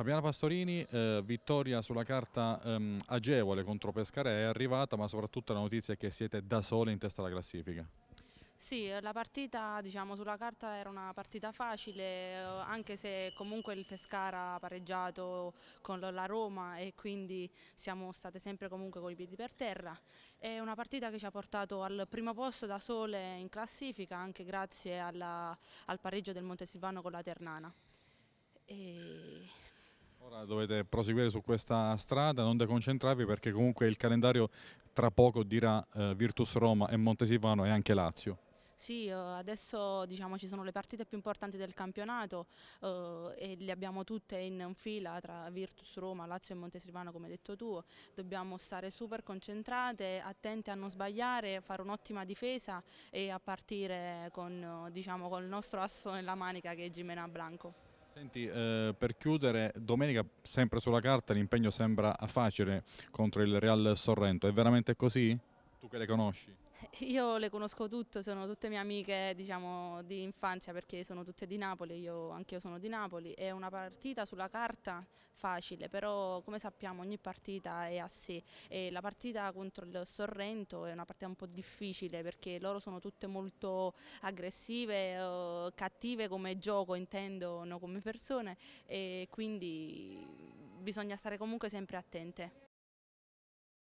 Fabiana Pastorini, eh, vittoria sulla carta ehm, agevole contro Pescara è arrivata, ma soprattutto la notizia è che siete da sole in testa alla classifica. Sì, la partita diciamo, sulla carta era una partita facile, eh, anche se comunque il Pescara ha pareggiato con la Roma e quindi siamo state sempre comunque con i piedi per terra. È una partita che ci ha portato al primo posto da sole in classifica, anche grazie alla, al pareggio del Montesilvano con la Ternana. E allora dovete proseguire su questa strada, non deconcentrarvi perché comunque il calendario tra poco dirà eh, Virtus Roma e Montesivano e anche Lazio. Sì, eh, adesso diciamo, ci sono le partite più importanti del campionato eh, e le abbiamo tutte in fila tra Virtus Roma, Lazio e Montesilvano come hai detto tu. Dobbiamo stare super concentrate, attente a non sbagliare, fare un'ottima difesa e a partire con, diciamo, con il nostro asso nella manica che è Gimena Blanco. Senti, eh, per chiudere, domenica sempre sulla carta l'impegno sembra facile contro il Real Sorrento, è veramente così? Tu che le conosci? Io le conosco tutte, sono tutte mie amiche diciamo, di infanzia perché sono tutte di Napoli, io anch'io sono di Napoli. È una partita sulla carta facile, però come sappiamo ogni partita è a sé. E la partita contro il Sorrento è una partita un po' difficile perché loro sono tutte molto aggressive, eh, cattive come gioco intendo, non come persone e quindi bisogna stare comunque sempre attente.